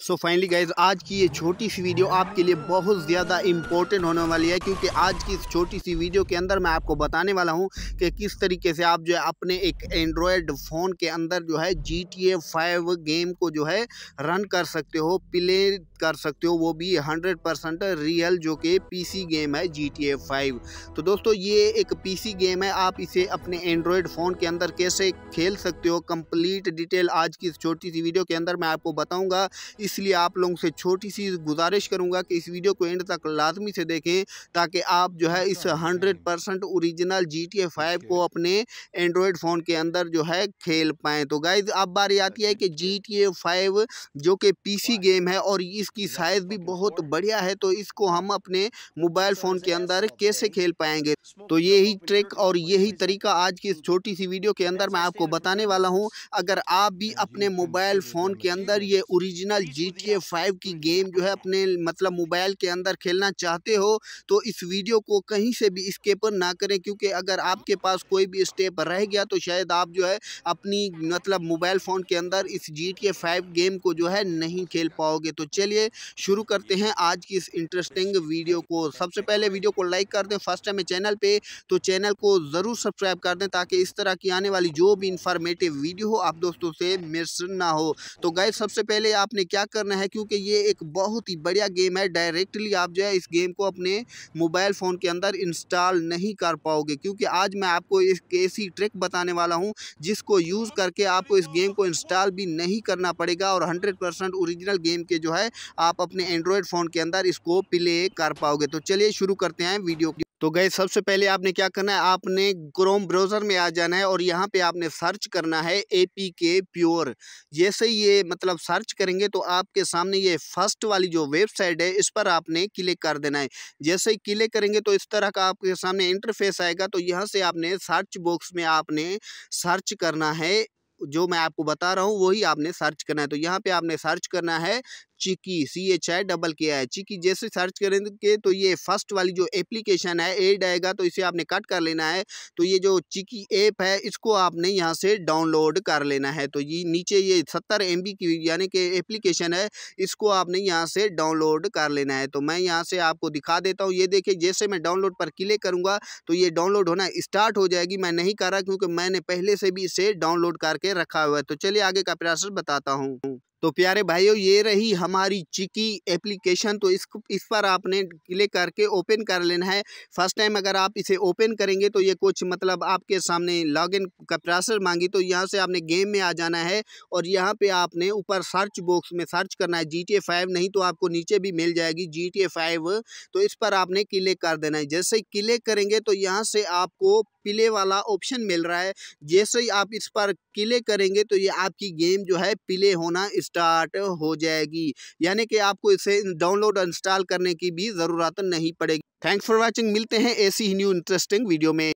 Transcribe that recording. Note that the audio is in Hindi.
सो फाइनली गाइज आज की ये छोटी सी वीडियो आपके लिए बहुत ज़्यादा इंपॉर्टेंट होने वाली है क्योंकि आज की इस छोटी सी वीडियो के अंदर मैं आपको बताने वाला हूँ कि किस तरीके से आप जो है अपने एक एंड्रॉयड फ़ोन के अंदर जो है G T A five game को जो है रन कर सकते हो प्ले कर सकते हो वो भी हंड्रेड परसेंट रियल जो कि पी सी गेम है जी टी ए फाइव तो दोस्तों ये एक पी सी गेम है आप इसे अपने एंड्रॉयड फ़ोन के अंदर कैसे खेल सकते हो कंप्लीट डिटेल आज की इस छोटी सी वीडियो के अंदर मैं आपको बताऊँगा इसलिए आप लोगों से छोटी सी गुजारिश करूँगा कि इस वीडियो को एंड तक लाजमी से देखें ताकि आप जो है इस hundred percent original G T को अपने एंड्रॉयड फ़ोन के अंदर जो है खेल पाएँ तो गाइज अब बारी आती है कि जी टी जो कि पी गेम है और इसकी साइज़ भी बहुत बढ़िया है तो इसको हम अपने मोबाइल फ़ोन के अंदर कैसे खेल पाएंगे तो यही ट्रिक और यही तरीका आज की इस छोटी सी वीडियो के अंदर मैं आपको बताने वाला हूँ अगर आप भी अपने मोबाइल फ़ोन के अंदर ये original G T A five की गेम जो है अपने मतलब मोबाइल के अंदर खेलना चाहते हो तो इस वीडियो को कहीं से भी स्केप ना करें क्योंकि अगर आपके पास कोई भी स्टेप रह गया तो शायद आप जो है अपनी मतलब मोबाइल फ़ोन के अंदर इस G T A five game को जो है नहीं खेल पाओगे तो चलिए शुरू करते हैं आज की इस इंटरेस्टिंग वीडियो को सबसे पहले वीडियो को लाइक कर दें फर्स्ट टाइम चैनल पर तो चैनल को ज़रूर सब्सक्राइब कर दें ताकि इस तरह की आने वाली जो भी इंफॉर्मेटिव वीडियो हो आप दोस्तों से मिस ना हो तो गाय सबसे पहले आपने क्या करना है क्योंकि ये एक बहुत ही बढ़िया गेम है डायरेक्टली आप जो है इस गेम को अपने मोबाइल फ़ोन के अंदर इंस्टॉल नहीं कर पाओगे क्योंकि आज मैं आपको एक ऐसी ट्रिक बताने वाला हूँ जिसको यूज़ करके आपको इस गेम को इंस्टॉल भी नहीं करना पड़ेगा और हंड्रेड परसेंट ओरिजिनल गेम के जो है आप अपने एंड्रॉयड फ़ोन के अंदर इसको प्ले कर पाओगे तो चलिए शुरू करते हैं वीडियो तो गए सबसे पहले आपने क्या करना है आपने क्रोम ब्राउज़र में आ जाना है और यहाँ पे आपने सर्च करना है ए पी के प्योर जैसे ये मतलब सर्च करेंगे तो आपके सामने ये फर्स्ट वाली जो वेबसाइट है इस पर आपने क्लिक कर देना है जैसे ही क्लिक करेंगे तो इस तरह का आपके सामने इंटरफेस आएगा तो यहाँ से आपने सर्च बॉक्स में आपने सर्च करना है जो मैं आपको बता रहा हूँ वही आपने सर्च करना है तो यहाँ पे आपने सर्च करना है चिकी सी एच आई डबल के आई चिकी जैसे सर्च करेंगे तो ये फर्स्ट वाली जो एप्लीकेशन है एड आएगा तो इसे आपने कट कर लेना है तो ये जो चिकी ऐप है इसको आपने यहाँ से डाउनलोड कर लेना है तो ये नीचे ये सत्तर एम की यानी कि एप्लीकेशन है इसको आपने यहाँ से डाउनलोड कर लेना है तो मैं यहाँ से आपको दिखा देता हूँ ये देखिए जैसे मैं डाउनलोड पर क्लिक करूँगा तो ये डाउनलोड होना स्टार्ट हो जाएगी मैं नहीं कर रहा क्योंकि मैंने पहले से भी इसे डाउनलोड करके रखा हुआ है तो चलिए आगे का प्रोसेस बताता हूँ तो प्यारे भाइयों ये रही हमारी चिकी एप्लीकेशन तो इस इस पर आपने क्लिक करके ओपन कर लेना है फर्स्ट टाइम अगर आप इसे ओपन करेंगे तो ये कुछ मतलब आपके सामने लॉगिन का प्रोसेस मांगी तो यहाँ से आपने गेम में आ जाना है और यहाँ पे आपने ऊपर सर्च बॉक्स में सर्च करना है जी टी फाइव नहीं तो आपको नीचे भी मिल जाएगी जी टी फाइव तो इस पर आपने क्लिक कर देना है जैसे क्लिक करेंगे तो यहाँ से आपको प्ले वाला ऑप्शन मिल रहा है जैसे ही आप इस पर क्लिक करेंगे तो ये आपकी गेम जो है प्ले होना इस स्टार्ट हो जाएगी यानी कि आपको इसे डाउनलोड इंस्टॉल करने की भी ज़रूरत नहीं पड़ेगी थैंक्स फॉर वॉचिंग मिलते हैं ऐसी ही न्यू इंटरेस्टिंग वीडियो में